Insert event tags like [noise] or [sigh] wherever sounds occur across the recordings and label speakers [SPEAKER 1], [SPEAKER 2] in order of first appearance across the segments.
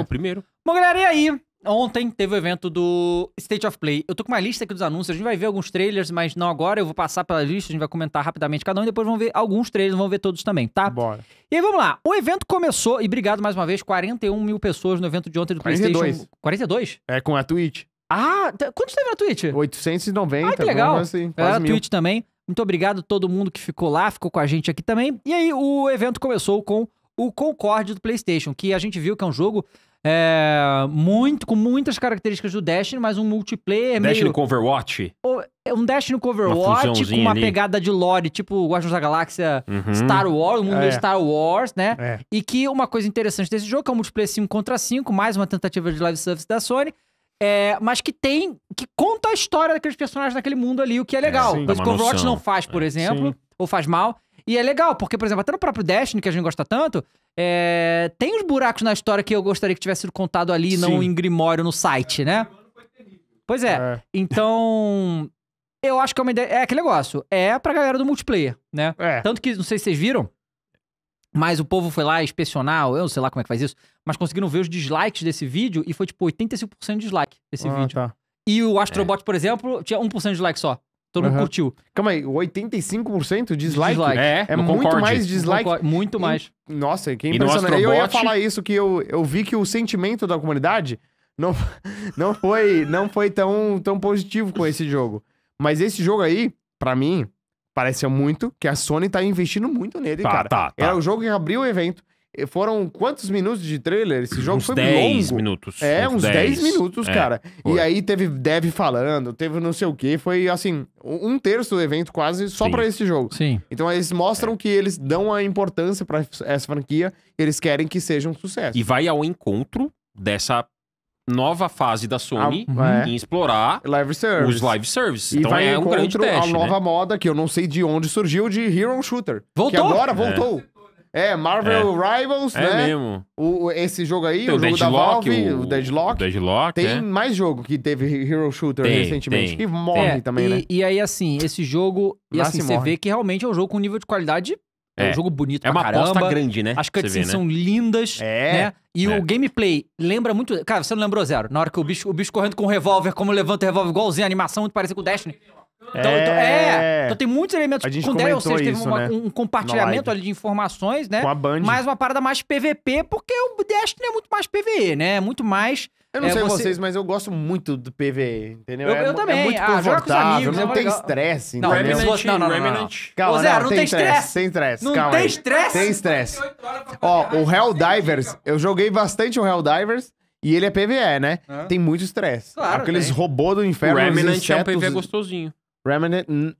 [SPEAKER 1] O
[SPEAKER 2] primeiro. Bom, galera, e aí? Ontem teve o evento do State of Play. Eu tô com uma lista aqui dos anúncios. A gente vai ver alguns trailers, mas não agora. Eu vou passar pela lista, a gente vai comentar rapidamente cada um e depois vão ver alguns trailers, vão ver todos também, tá? Bora. E aí, vamos lá. O evento começou, e obrigado mais uma vez, 41 mil pessoas no evento de ontem do 42. PlayStation.
[SPEAKER 3] 42? É, com a Twitch. Ah, quantos teve na Twitch?
[SPEAKER 2] 890. Ah, que legal. Assim, é, a mil. Twitch também. Muito obrigado a todo mundo que ficou lá, ficou com a gente aqui também. E aí, o evento começou com o Concorde do PlayStation, que a gente viu que é um jogo é, muito, com muitas características do Destiny, mas um multiplayer Destiny meio... com
[SPEAKER 1] Overwatch?
[SPEAKER 2] É um Destiny com Overwatch, com uma ali. pegada de lore, tipo Guardians da Galáxia, uhum. Star Wars, o mundo é. Star Wars, né? É. E que uma coisa interessante desse jogo, é que é um multiplayer 5 contra 5, mais uma tentativa de live service da Sony, é, mas que tem, que conta a história daqueles personagens naquele mundo ali, o que é, é legal. É, sim, o Overwatch não faz, por exemplo, sim. ou faz mal. E é legal, porque, por exemplo, até no próprio Destiny, que a gente gosta tanto, é... tem uns buracos na história que eu gostaria que tivesse sido contado ali, Sim. não em Grimório no site, né? Pois é. é. [laughs] Então, eu acho que é uma ideia. É aquele negócio. É pra galera do multiplayer, né? É. Tanto que, não sei se vocês viram, mas o povo foi lá inspecionar, eu não sei lá como é que faz isso, mas conseguiram ver os dislikes desse vídeo e foi tipo 85% de dislike esse ah, vídeo. Tá. E o Astrobot, é. por exemplo, tinha 1% de dislike só. Todo uhum. mundo curtiu. Calma aí, 85% dislike? dislike. É, é muito concorde. mais dislike. Concorde,
[SPEAKER 3] muito mais. E, nossa, quem impressionante. no Astrobot... Eu ia falar isso, que eu, eu vi que o sentimento da comunidade não, [laughs] não foi, não foi tão, tão positivo com esse jogo. Mas esse jogo aí, para mim, pareceu muito que a Sony tá investindo muito nele, tá, cara. Tá, tá. Era o jogo que abriu o evento. Foram quantos minutos de trailer? Esse jogo uns foi 10 longo. minutos. É, uns 10 minutos, é, cara. Foi. E aí teve dev falando, teve não sei o que. Foi, assim, um terço do evento quase só para esse jogo. Sim. Então eles mostram é. que eles
[SPEAKER 1] dão a importância para essa franquia. Eles querem que seja um sucesso. E vai ao encontro dessa nova fase da Sony uhum. é. em explorar live os live services. E então vai é um grande teste. A né? nova
[SPEAKER 3] né? moda que eu não sei de onde surgiu de Hero Shooter. Voltou. Que agora é. voltou. É. É, Marvel é. Rivals, é né? É mesmo. O, esse jogo aí, tem o, jogo da Valve, o, o Deadlock. Deadlock tem é.
[SPEAKER 2] mais jogo que
[SPEAKER 3] teve Hero Shooter tem, recentemente, tem. que morre
[SPEAKER 2] é, também, e, né? E aí, assim, esse jogo... E assim, você vê que realmente é um jogo com nível de qualidade... É, é. um jogo bonito é pra caramba. É uma aposta grande, né? As cutscenes né? são lindas, é. né? E o é. gameplay lembra muito... Cara, você não lembrou, Zero? Na hora que o bicho, o bicho correndo com o revólver, como levanta o revólver igualzinho, a animação muito parecida com o Destiny. Então, então, é... Então, é. então tem muitos elementos. que com ou seja, teve isso, uma, né? um compartilhamento ali de informações, né? Com a Band. Mais uma parada mais PVP, porque o Destiny é muito mais PVE, né? Muito mais. Eu não é, sei você... vocês,
[SPEAKER 3] mas eu gosto muito do PVE, entendeu? Eu, é eu é, também. É muito ah, confortável, com os amigos, não é tem estresse, não, entendeu? Reminant, não, não, não, não, Calma, Ô, Zé, não, não tem estresse. Tem estresse, Não tem estresse? Tem estresse. Ó, o Helldivers, eu joguei bastante o Helldivers, e ele é PVE, né? Tem muito estresse. Claro, Aqueles robôs do inferno, O Remnant é um PVE gostosinho. Remnant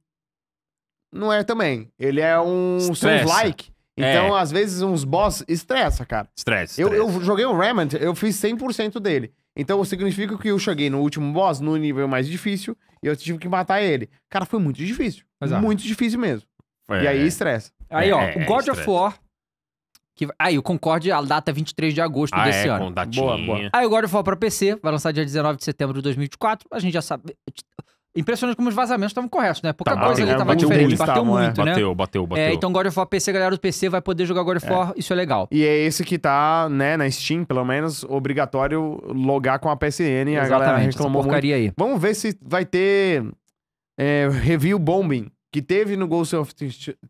[SPEAKER 3] não é também. Ele é um Souls-like. Então, é. às vezes, uns boss estressa, cara. Estressa. Eu, eu, joguei o Remnant, eu fiz 100% dele. Então, significa que eu cheguei no último boss, no nível mais difícil, e eu tive que matar ele. Cara, foi muito difícil. Exato. Muito difícil mesmo. É. E aí, estressa. Aí, ó, é, o God of War
[SPEAKER 2] que... Aí, ah, o Concorde, a data é 23 de agosto ah, desse é, ano. Com boa, boa. Aí o God of War pra PC vai lançar dia 19 de setembro de 2024. A gente já sabe. Impressionante como os vazamentos estavam corretos, né? Pouca tá, coisa ali tava bateu diferente, muito, bateu muito, né? Bateu, bateu, bateu. É, então God of War PC, galera do PC vai poder jogar God of é. War, é.
[SPEAKER 3] isso é legal. E é esse que tá, né, na Steam, pelo menos, obrigatório logar com a PSN, Exatamente, a galera reclamou essa porcaria muito. aí. Vamos ver se vai ter é, review bombing que teve no Ghost of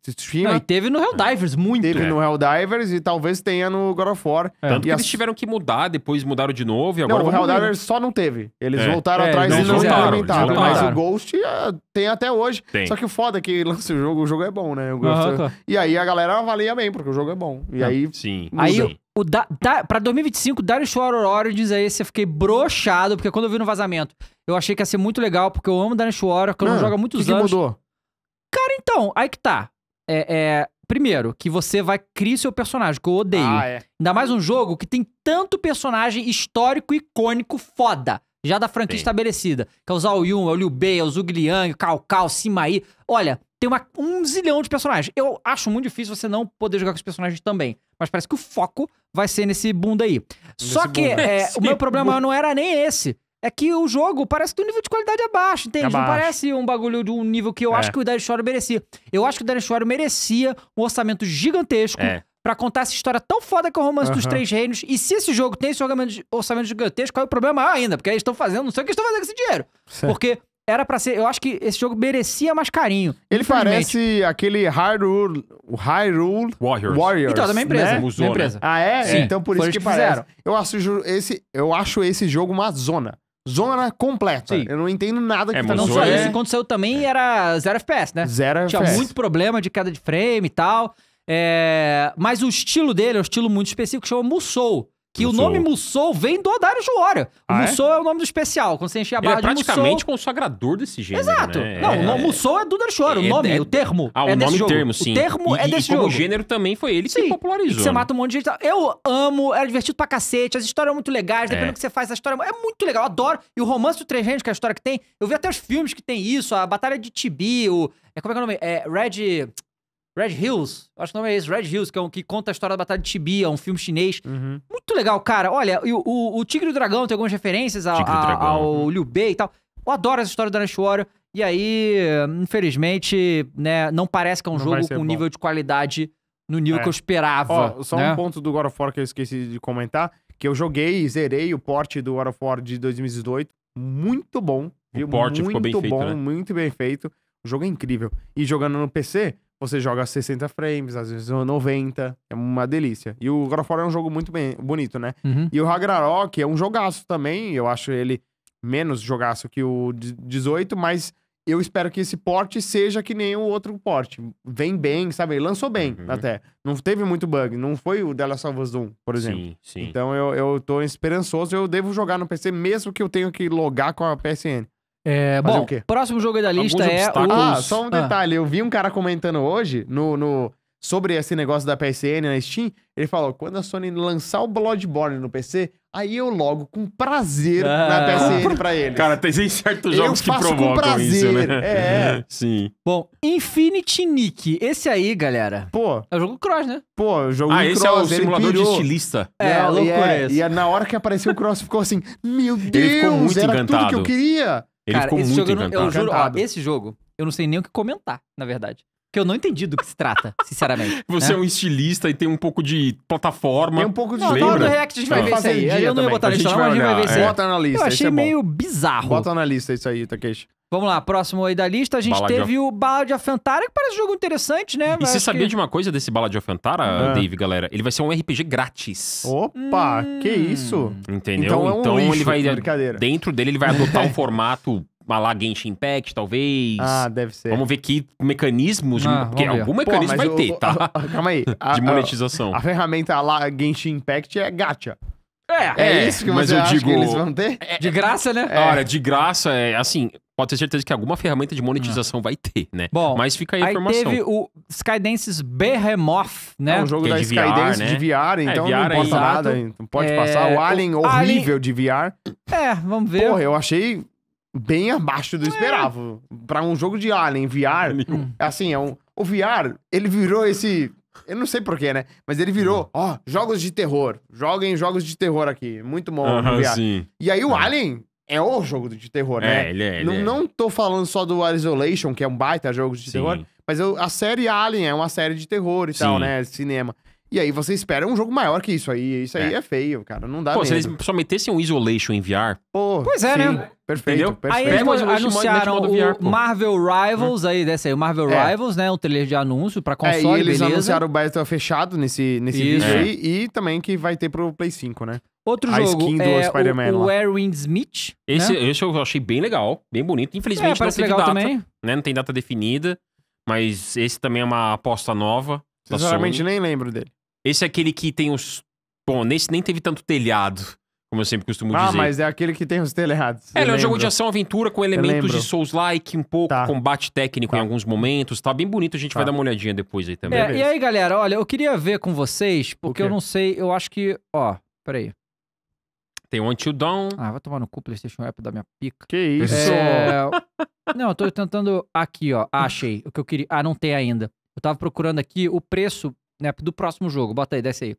[SPEAKER 3] Tsushima. Não, e teve no Helldivers, muito. Teve é. no Helldivers e talvez tenha no God of War. É. Tanto que as... eles
[SPEAKER 1] tiveram que mudar, depois mudaram de novo e agora... Não, o né? Helldivers só não teve. Eles é. voltaram é, atrás e não implementaram. Mas o
[SPEAKER 3] Ghost uh, tem até hoje. Tem. Só que foda é que lança o jogo, o jogo é bom, né? Ghost, tá. E aí a galera
[SPEAKER 2] avalia bem, porque o jogo é bom.
[SPEAKER 3] E aí... Sim. Muda. Aí...
[SPEAKER 2] O da, da, pra 2025, Dario Shore Origins, aí eu fiquei brochado, porque quando eu vi no vazamento, eu achei que ia ser muito legal, porque eu amo Dario Shore, que eu não jogo há muitos que anos. Que mudou? Cara, então, aí que tá. É, é, primeiro, que você vai criar seu personagem, que eu odeio. Ah, é. Ainda mais um jogo que tem tanto personagem histórico, icônico, foda. Já da franquia Sim. estabelecida. Que é o Zhao Yun, é o Liu Bei, é o Zhuge Liang, o Cao Cao, o Olha, tem uma, um zilhão de personagens. Eu acho muito difícil você não poder jogar com os personagens também. Mas parece que o foco vai ser nesse bunda aí. Nesse Só que é, [laughs] o meu problema não era nem esse é que o jogo parece que o nível de qualidade é baixo, entende? Abaixo. Não parece um bagulho de um nível que eu é. acho que o Dario Shore merecia. Eu acho que o Dario Shore merecia um orçamento gigantesco. É. Pra contar essa história tão foda que é o romance uhum. dos três reinos. E se esse jogo tem esse orçamento gigantesco, qual é o problema maior é ainda? Porque eles estão fazendo, não sei o que eles estão fazendo com esse dinheiro. Certo. Porque era para ser. Eu acho que esse jogo merecia mais carinho. Ele parece aquele Hyrule, Hyrule Warriors. Warriors. Então, é da minha empresa. Né? Musou, minha empresa. Ah, é? Sim. Então por isso que, que fizeram.
[SPEAKER 3] Eu acho, esse, eu acho esse jogo uma zona zona completa. Sim. Eu não entendo nada que é, tá Não só isso,
[SPEAKER 2] quando saiu também era zero FPS, né? Zero Tinha FPS. muito problema de queda de frame e tal. É... Mas o estilo dele é um estilo muito específico que chama Musou. Que o nome Musou vem do Odário Joara. Ah, Musou é? é? o nome do especial. Quando você enche a barra Ele é praticamente Musou...
[SPEAKER 1] consagrador desse gênero. Exato. Né? Não, é... o Musou é do Odário Joara. O é, nome, é... o termo. Ah, o é nome e termo, sim. O termo e, é desse e jogo. O gênero também foi
[SPEAKER 2] ele sim. que popularizou. E que você né? mata um monte de gente. Eu amo, era é divertido pra cacete. As histórias são muito legais. Dependendo é. do que você faz, a história é muito legal. Eu adoro. E o romance do Três que é a história que tem. Eu vi até os filmes que tem isso. A Batalha de Tibi, o. Como é que é o nome? É Red. Red Hills, acho que o nome é esse, Red Hills, que é um que conta a história da Batalha de Tibia, um filme chinês. Uhum. Muito legal, cara. Olha, o, o, o, Tigre e o Dragão tem algumas referências ao, a, ao uhum. Liu Bei e tal. Eu adoro essa história do Nash Warrior. E aí, infelizmente, né, não parece que é um não jogo com nível de qualidade no nível é. que eu esperava. Ó, só né? um ponto do God of War que eu esqueci de comentar, que eu joguei e
[SPEAKER 3] zerei o porte do God of War de 2018. Muito bom. O porte ficou bem bom, feito, né? Muito bem feito. O jogo é incrível. E jogando no PC, você joga 60 frames, às vezes 90. É uma delícia. E o God of War é um jogo muito bem, bonito, né? Uhum. E o Ragnarok é um jogaço também. Eu acho ele menos jogaço que o 18, mas eu espero que esse porte seja que nem o outro porte. Vem bem, sabe? Lançou bem uhum. até. Não teve muito bug. Não foi o della Last 1, por exemplo. Sim, sim. Então eu, eu tô esperançoso. Eu devo jogar no PC, mesmo que eu tenha que logar com a PSN.
[SPEAKER 1] É, bom, o quê?
[SPEAKER 3] próximo
[SPEAKER 2] jogo da lista é Ah, só um ah.
[SPEAKER 3] detalhe. Ah. Eu vi um cara comentando hoje no, no, sobre esse negócio da PSN na Steam. Ele falou, quando a Sony lançar o Bloodborne no PC, aí eu
[SPEAKER 2] logo com prazer ah. na PSN pra
[SPEAKER 1] ele. Cara, tem certos jogos eu que provocam com prazer. isso, né? É. [laughs]
[SPEAKER 2] Sim. Bom, Infinity Nick. Esse aí, galera. Pô. É o jogo cross, né? Pô, o jogo ah, esse é cross. é o simulador de estilista. É, é, é loucura é, essa. E é, na hora que apareceu
[SPEAKER 3] o cross, ficou assim, meu
[SPEAKER 2] Deus, ele ficou muito era encantado. tudo que eu queria. Ele cara, ficou muito jogo encantado. Eu, eu juro, ó, esse jogo, eu não sei nem o que comentar, na verdade que eu não entendi do que se trata, [laughs] sinceramente. Você né? é um
[SPEAKER 1] estilista e tem um pouco de plataforma. Tem um pouco de... Não, lembra? do né? React a gente vai não. ver isso aí. eu não ia botar na lista, mas a gente vai ver isso é. aí. Bota na lista, Eu é achei é meio bizarro. Bota na lista isso aí, Takeshi.
[SPEAKER 2] Vamos lá, próximo aí da lista, a gente Bala teve de... o Bala de Afantara, que parece um jogo interessante, né? E Mas você sabia que... de
[SPEAKER 1] uma coisa desse Bala de Afantara, ah. Dave, galera? Ele vai ser um RPG grátis. Opa,
[SPEAKER 3] hum... que isso?
[SPEAKER 1] Entendeu? Então, é um então lixo, ele vai. Dentro dele ele vai adotar um [laughs] formato uma Genshin Impact, talvez. Ah, deve ser. Vamos ver que mecanismos. Ah, porque algum mecanismo Pô, vai o, ter, tá? A, a, calma aí. [laughs] A, de monetização. A,
[SPEAKER 3] ferramenta lá Genshin Impact é gacha.
[SPEAKER 1] É, é, é isso que mas eu digo, que eles vão ter? É, de graça, né? É. Olha, é. de graça, é assim, pode ter certeza que alguma ferramenta de monetização ah. vai ter, né? Bom, mas fica aí a informação. Aí teve
[SPEAKER 2] o Skydance's Behemoth, né? É um jogo que da é Skydance né? de VR, então é, VR não importa aí, nada. Não pode é... passar o Alien horrível
[SPEAKER 3] Alien... de VR. É, vamos ver. Porra, eu achei bem abaixo do é. esperado. Pra um jogo de Alien, VR, hum. assim, é um, o VR, ele virou esse... Eu não sei porquê, né? Mas ele virou, hum. ó, oh, jogos de terror. Joguem jogos de terror aqui. Muito bom uh -huh, Sim. E aí o é. Alien é o jogo de terror, é, né? Ele é, ele não, é. não tô falando só do Isolation, que é um baita jogo de sim. terror, mas eu, a série Alien é uma série de terror e sim. tal, né? Cinema. E aí você espera um jogo maior que isso aí. Isso aí é, é feio, cara. Não dá Pô, mesmo. se eles
[SPEAKER 1] só
[SPEAKER 2] metessem um Isolation em VR... Pô, pois é, né? sim. né? Perfeito, Entendeu? perfeito. Aí eles anunciaram o VR, Marvel Rivals, hum. aí dessa aí, o Marvel é. Rivals, né? Um trailer de anúncio pra é, console, é, eles beleza. anunciaram o
[SPEAKER 3] Battle fechado nesse, nesse vídeo aí. E também que vai ter pro Play 5, né? Outro a jogo skin do
[SPEAKER 1] é Spider-Man o, o
[SPEAKER 2] Erwin Smith. Esse, né?
[SPEAKER 1] esse eu achei bem legal, bem bonito. Infelizmente é, não teve data, também. né? Não tem data definida, mas esse também é uma aposta nova. Sinceramente nem lembro dele. Esse é aquele que tem os. Bom, nesse nem teve tanto telhado, como eu sempre costumo ah, dizer. Ah, mas é aquele que tem os telhados. É, ele é um jogo de ação-aventura com elementos de Souls-like, um pouco tá. combate técnico tá. em alguns momentos. Tá bem bonito, a gente tá. vai dar uma olhadinha depois aí também. É, e aí,
[SPEAKER 2] galera, olha, eu queria ver com vocês, porque eu não sei, eu acho que. Ó, peraí. Tem o Until Dawn. Ah, vai tomar no cu PlayStation é App da minha pica. Que isso? É... [laughs] não, eu tô tentando. Aqui, ó. Achei o que eu queria. Ah, não tem ainda. Eu tava procurando aqui o preço né, do próximo jogo. Bota aí, desce aí.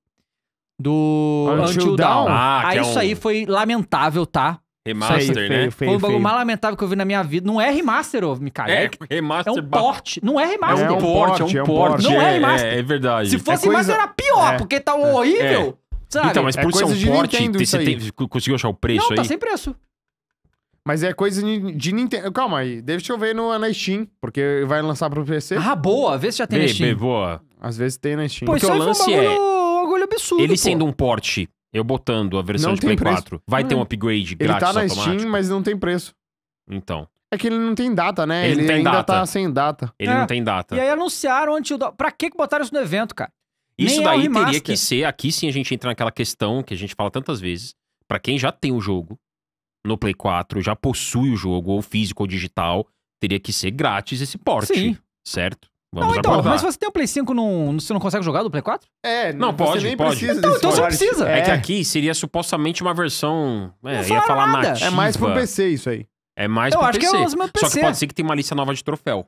[SPEAKER 2] Do Until, Until Ah, ah é isso um... aí foi lamentável, tá? Remaster, né? Feio, feio, foi o bagulho mais lamentável que eu vi na minha vida. Não é remaster, ô, Mikael. É, é remaster. É um porte. Não é remaster. É um porte, é um porte. É, é Não é, é remaster. É,
[SPEAKER 1] é verdade. Se fosse coisa... remaster, era pior, porque
[SPEAKER 2] tá horrível. Sabe? Então, mas por ser um porte, você tem,
[SPEAKER 1] conseguiu achar o preço não, tá aí? Não, tá sem
[SPEAKER 3] preço. Mas é coisa de Nintendo. Calma aí, deixa eu ver no, na Steam, porque vai lançar pro PC. Ah, boa, vê se já tem na Steam. Bebe,
[SPEAKER 1] boa. Às vezes tem na Steam. Pô, porque o lance é um
[SPEAKER 3] bagulho, absurdo, Ele pô. sendo um
[SPEAKER 1] porte, eu botando a versão não de Play preço. 4, vai hum. ter um hum. upgrade ele tá grátis Ele tá na Steam,
[SPEAKER 3] mas não tem preço. Então. É que ele não tem data,
[SPEAKER 2] né? Ele, ele não tem ainda data. tá sem
[SPEAKER 1] data. Ele é. não tem data. E aí
[SPEAKER 2] anunciaram antes do... Pra que botaram isso no evento, cara? Isso Nem é daí é teria que
[SPEAKER 1] ser... Aqui sim a gente entra naquela questão que a gente fala tantas vezes. Pra quem já tem o jogo, no Play 4 já possui o jogo, ou físico ou digital, teria que ser grátis esse porte. Sim. Certo? Vamos não, então, mas você
[SPEAKER 2] tem o Play 5, não, você não consegue jogar do Play 4? É, não, você
[SPEAKER 1] pode, nem pode. Precisa então, então você não precisa. É. é. que aqui seria supostamente uma versão. É, não ia falar nada. nativa. É mais pro PC isso aí. É mais eu pro acho PC. Que é o meu PC. Só que pode ser que tem uma lista nova de troféu.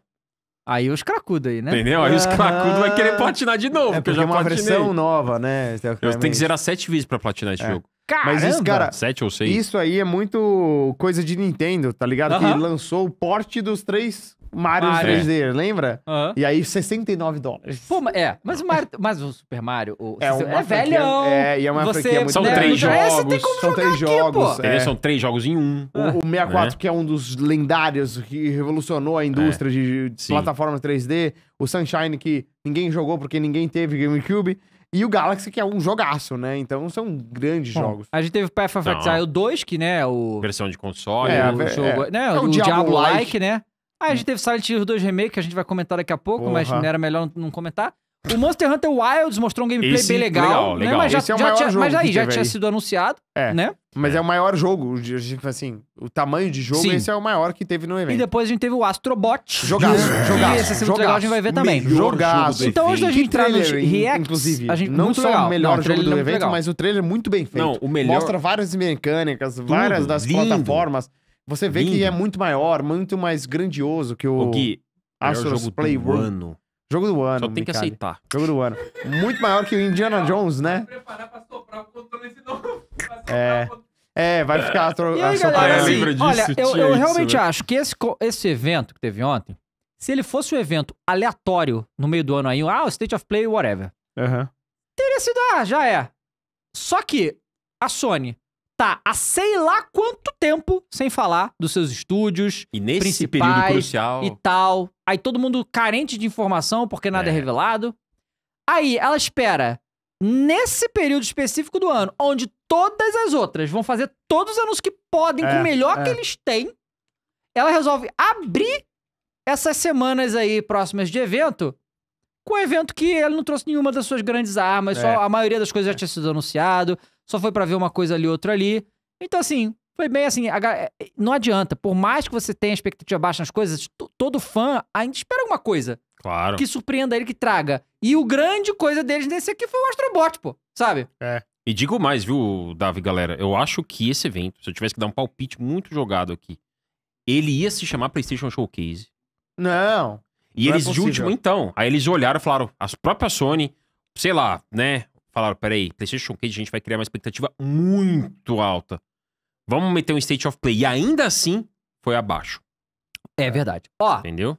[SPEAKER 1] Aí os cracudos aí, né? Entendeu? Aí os ah. cracudos vai querer platinar de novo, é porque, porque eu já é uma platinei. versão nova, né? Eu tenho que zerar sete vezes pra platinar esse é. jogo. Caramba! Mas isso, cara, Sete ou seis. isso
[SPEAKER 3] aí é muito coisa de Nintendo, tá ligado? Que lançou o porte dos
[SPEAKER 2] três Mario
[SPEAKER 3] Mario. 3D, lembra? E aí, 69 dólares.
[SPEAKER 2] Pô, é, mas o, Mario, mas o Super Mario o, é, uma é franquia- velhão. É, e é uma você, franquia muito é São né, três é, tem jogos, como
[SPEAKER 3] São jogar três aqui, jogos. pô. é. São
[SPEAKER 1] três jogos em um.
[SPEAKER 3] Ah. O, o 64, né? que é um dos lendários que revolucionou a indústria de de plataformas 3D. O Sunshine, que ninguém jogou porque ninguém teve GameCube. E o Galaxy, que é um jogaço, né? Então são grandes Bom, jogos.
[SPEAKER 2] A gente teve o Path of Exile 2, que, né, o... Versão de console. É, o jogo, é, né, é o, o Diablo-like, -like, né? Aí a gente hum. teve Silent Hill 2 Remake, que a gente vai comentar daqui a pouco, Porra. mas não era melhor não comentar. O Monster Hunter Wilds mostrou um gameplay Esse, bem legal. Legal, né? legal. Né? Mas, já, é já tinha, mas aí, já tinha aí. sido anunciado, é. né?
[SPEAKER 3] Mas é. é. o maior jogo, assim, o tamanho de jogo, Sim. esse é o maior que teve no evento. E depois a gente teve o
[SPEAKER 2] Astrobot. Jogaço, jogaço. esse é legal, a gente vai ver também. Jogaço. Então hoje a gente entrar nos reacts. Inclusive, a gente, não só legal. o melhor não, jogo do evento, legal. mas o
[SPEAKER 3] trailer é muito bem feito. Não, o melhor... Mostra várias mecânicas, Tudo, várias das lindo. plataformas. Você vê lindo. que é muito maior, muito mais grandioso que o, o Astros Play World. Jogo do ano. Só tem que aceitar. Jogo do ano. Muito maior que o Indiana Jones, né? Preparar pra soprar o controle novo. É. É, vai ficar a assim, disso, olha, eu, eu realmente acho
[SPEAKER 2] que esse, esse evento que teve ontem, se ele fosse um evento aleatório no meio do ano aí, ah, o State of Play, whatever. Uhum. Teria sido, ah, já é. Só que a Sony tá há sei lá quanto tempo sem falar
[SPEAKER 1] dos seus estúdios. E nesse período crucial. E
[SPEAKER 2] tal. Aí todo mundo carente de informação porque nada é, é revelado. Aí ela espera nesse período específico do ano, onde todas as outras vão fazer todos os anúncios que podem é, com o é, melhor é. que eles têm, ela resolve abrir essas semanas aí próximas de evento com um evento que ela não trouxe nenhuma das suas grandes armas, é. só a maioria das coisas já é. tinha sido anunciado, só foi para ver uma coisa ali outra ali. Então assim, foi bem assim, eh, não adianta. Por mais que você tenha expectativa baixa nas coisas, todo fã ainda espera alguma coisa. Claro. Que surpreenda ele, que traga. E o grande coisa deles nesse aqui foi o Astrobot, pô. Sabe? É.
[SPEAKER 1] E digo mais, viu, Davi, galera? Eu acho que esse evento, se eu tivesse que dar um palpite muito jogado aqui, ele ia se chamar PlayStation Showcase.
[SPEAKER 3] Não. E não é eles, é de último,
[SPEAKER 1] então. Aí eles olharam e falaram, as próprias Sony, sei lá, né? Falaram, peraí, PlayStation Showcase, a gente vai criar uma expectativa
[SPEAKER 2] muito
[SPEAKER 1] alta. Vamos meter um state of play. E ainda assim, foi abaixo. É verdade. Ó, Entendeu?